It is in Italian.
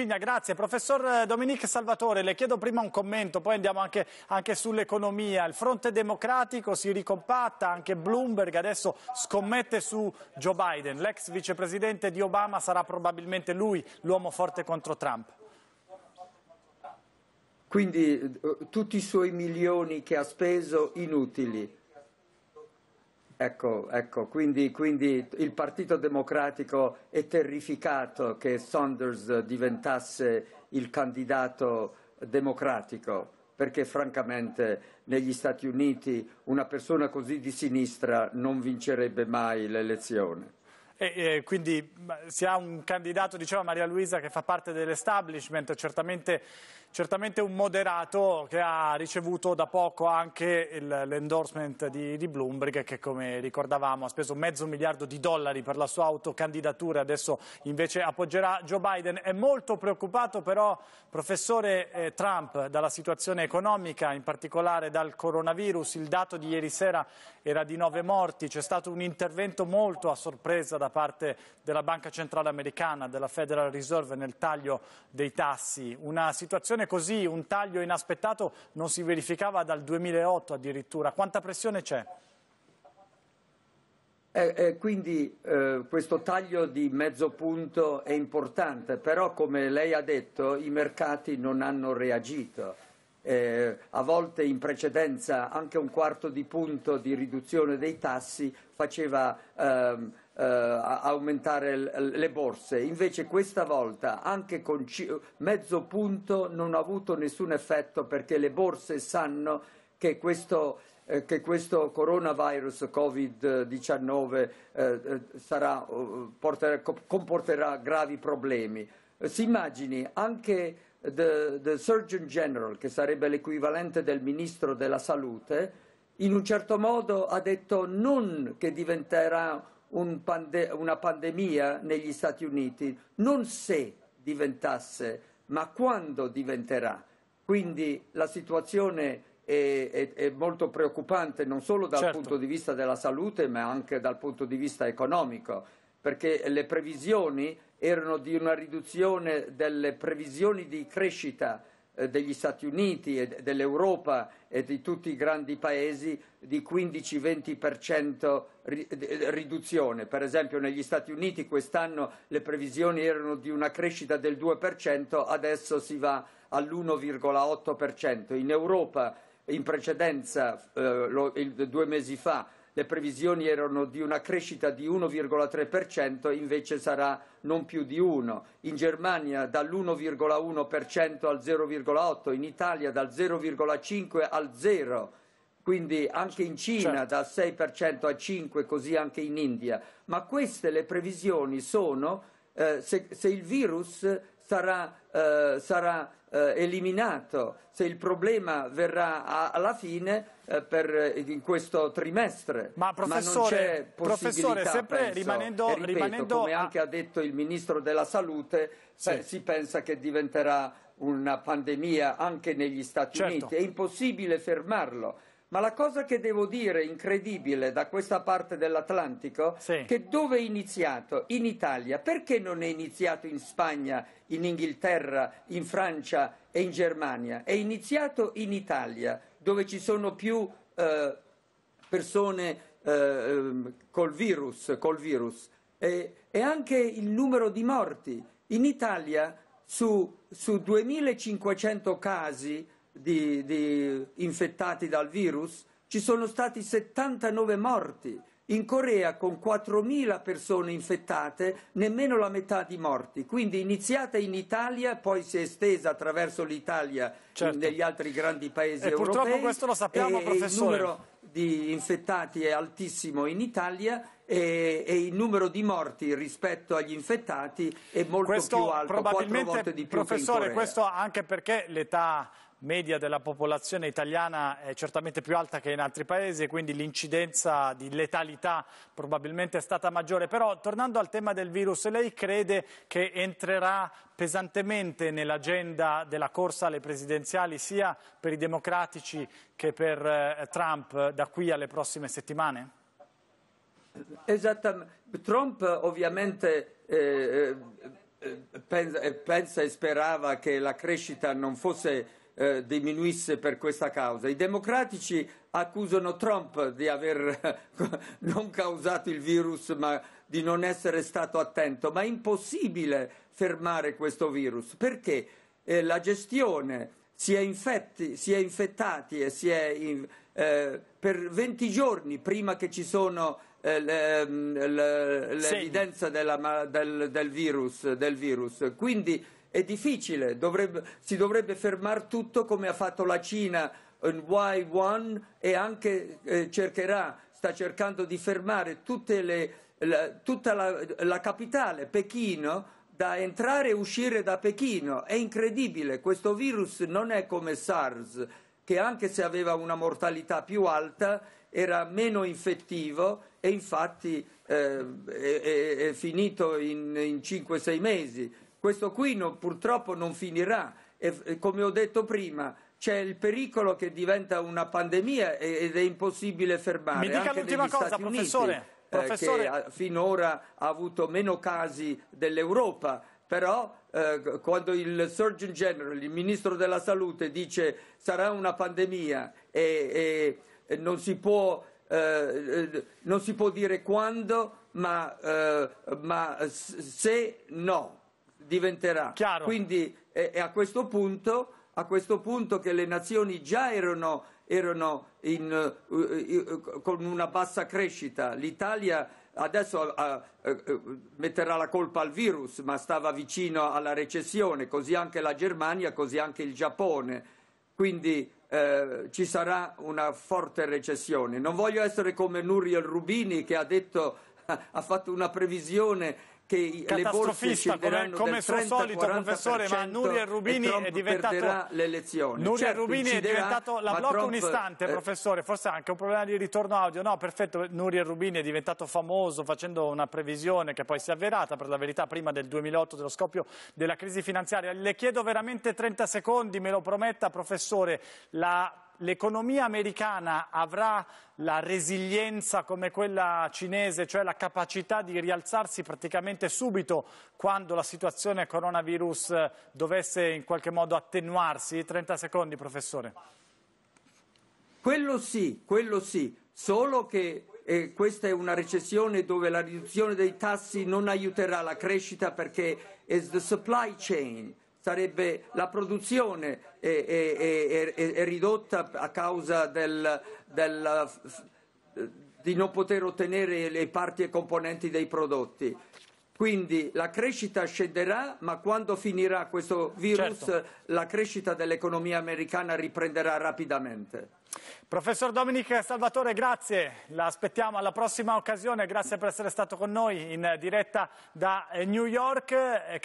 Pigna, grazie. Professor eh, Dominique Salvatore, le chiedo prima un commento, poi andiamo anche, anche sull'economia. Il fronte democratico si ricompatta, anche Bloomberg adesso scommette su Joe Biden. L'ex vicepresidente di Obama sarà probabilmente lui l'uomo forte contro Trump. Quindi eh, tutti i suoi milioni che ha speso inutili Ecco, ecco quindi, quindi, il Partito Democratico è terrificato che Saunders diventasse il candidato democratico, perché francamente negli Stati Uniti una persona così di sinistra non vincerebbe mai l'elezione. E, e, quindi si ha un candidato, diceva Maria Luisa, che fa parte dell'establishment, certamente, certamente, un moderato che ha ricevuto da poco anche l'endorsement di, di, Bloomberg che come ricordavamo ha speso mezzo miliardo di dollari per la sua autocandidatura, e adesso invece appoggerà Joe Biden. È molto preoccupato però, professore eh, Trump, dalla situazione economica, in particolare dal coronavirus. Il dato di ieri sera era di nove morti, c'è stato un intervento molto a sorpresa da parte della Banca Centrale Americana, della Federal Reserve nel taglio dei tassi. Una situazione così, un taglio inaspettato, non si verificava dal 2008 addirittura. Quanta pressione c'è? Eh, eh, quindi eh, questo taglio di mezzo punto è importante, però come lei ha detto i mercati non hanno reagito. Eh, a volte in precedenza anche un quarto di punto di riduzione dei tassi faceva ehm, eh, aumentare l- le borse. Invece questa volta anche con c- mezzo punto non ha avuto nessun effetto perché le borse sanno che questo, eh, che questo coronavirus Covid-19 eh, sarà, eh, porterà, comporterà gravi problemi. Si immagini anche the, the Surgeon General, che sarebbe l'equivalente del Ministro della Salute, in un certo modo ha detto non che diventerà un pande- una pandemia negli Stati Uniti, non se diventasse, ma quando diventerà. Quindi la situazione è, è, è molto preoccupante non solo dal certo. punto di vista della salute, ma anche dal punto di vista economico, perché le previsioni erano di una riduzione delle previsioni di crescita eh, degli Stati Uniti e dell'Europa e di tutti i grandi paesi di 15-20% eh, riduzione. Per esempio negli Stati Uniti quest'anno le previsioni erano di una crescita del 2%, adesso si va all'1,8%. In Europa in precedenza, eh, due mesi fa, le previsioni erano di una crescita di 1,3%, invece sarà non più di 1. In Germania dall'1,1% al 0,8%, in Italia dal 0,5% al 0%, quindi anche in Cina certo. dal 6% al 5%, così anche in India. Ma queste le previsioni sono eh, se, se, il virus sarà, eh, sarà eh, eliminato, se il problema verrà a, alla fine eh, per, eh, in questo trimestre. Ma professore, Ma professore sempre penso, rimanendo, ripeto, rimanendo, come anche ha detto il Ministro della Salute, sì. beh, si pensa che diventerà una pandemia anche negli Stati certo. Uniti, è impossibile fermarlo ma la cosa che devo dire incredibile da questa parte dell'Atlantico sì. è che dove è iniziato? In Italia. Perché non è iniziato in Spagna, in Inghilterra, in Francia e in Germania? È iniziato in Italia, dove ci sono più eh, persone eh, ehm, col virus, col virus. E, e, anche il numero di morti. In Italia su, su 2500 casi di, di infettati dal virus, ci sono stati 79 morti. In Corea con 4.000 persone infettate, nemmeno la metà di morti. Quindi iniziata in Italia, poi si è estesa attraverso l'Italia certo. negli altri grandi paesi e europei. Purtroppo questo lo sappiamo, e, professore. Il numero di infettati è altissimo in Italia e, e, il numero di morti rispetto agli infettati è molto questo più alto, quattro volte di più. Professore, questo anche perché l'età media della popolazione italiana è certamente più alta che in altri paesi e quindi l'incidenza di letalità probabilmente è stata maggiore. Però tornando al tema del virus, lei crede che entrerà pesantemente nell'agenda della corsa alle presidenziali sia per i democratici che per eh, Trump da qui alle prossime settimane? Esattamente. Trump ovviamente eh, eh, eh pensa, pensa e sperava che la crescita non fosse eh, diminuisse per questa causa. I democratici accusano Trump di aver non causato il virus ma di non essere stato attento, ma è impossibile fermare questo virus perché eh, la gestione si è, infetti, si è infettati e si è in, eh, per 20 giorni prima che ci sono eh, le, ehm, le, l'evidenza della, del, del, virus, del virus. Quindi, è difficile, dovrebbe, si dovrebbe fermare tutto come ha fatto la Cina in Y1 e anche eh, cercherà, sta cercando di fermare le, la, tutta la, la capitale, Pechino, da entrare e uscire da Pechino. È incredibile, questo virus non è come SARS, che anche se aveva una mortalità più alta era meno infettivo e infatti eh, è, è, finito in, in 5-6 mesi. Questo qui no, purtroppo non finirà e, come ho detto prima c'è il pericolo che diventa una pandemia ed è impossibile fermare. Mi dica l'ultima cosa, Stati professore. Uniti, professore. Eh, che finora ha avuto meno casi dell'Europa, però eh, quando il Surgeon General, il Ministro della Salute, dice sarà una pandemia e, e non, si può, eh, eh, non, si può, dire quando, ma, eh, ma se no diventerà. Chiaro. Quindi è, è a, questo punto, a questo punto che le nazioni già erano erano in, uh, uh, uh, con una bassa crescita. L'Italia adesso eh, metterà la colpa al virus, ma stava vicino alla recessione, così anche la Germania, così anche il Giappone. Quindi eh, ci sarà una forte recessione. Non voglio essere come Nuriel Rubini che ha, detto, ha fatto una previsione che le borse scenderanno come, come suo solito professore, ma Nuria Rubini e è diventato l'elezione. Nuri certo, e Rubini è diventato la blocco Trump, un istante, eh, professore, forse anche un problema di ritorno audio. No, perfetto, Nuria Rubini è diventato famoso facendo una previsione che poi si è avverata per la verità prima del 2008 dello scoppio della crisi finanziaria. Le chiedo veramente 30 secondi, me lo prometta professore, la l'economia americana avrà la resilienza come quella cinese, cioè la capacità di rialzarsi praticamente subito quando la situazione coronavirus eh, dovesse in qualche modo attenuarsi? 30 secondi, professore. Quello sì, quello sì, solo che eh, questa è una recessione dove la riduzione dei tassi non aiuterà la crescita perché è the supply chain, sarebbe la produzione è, è, è, è ridotta a causa del, del, eh, di non poter ottenere le parti e componenti dei prodotti. Quindi la crescita scenderà, ma quando finirà questo virus certo. la crescita dell'economia americana riprenderà rapidamente. Professor Dominic Salvatore, grazie. La aspettiamo alla prossima occasione. Grazie per essere stato con noi in diretta da eh, New York. Eh,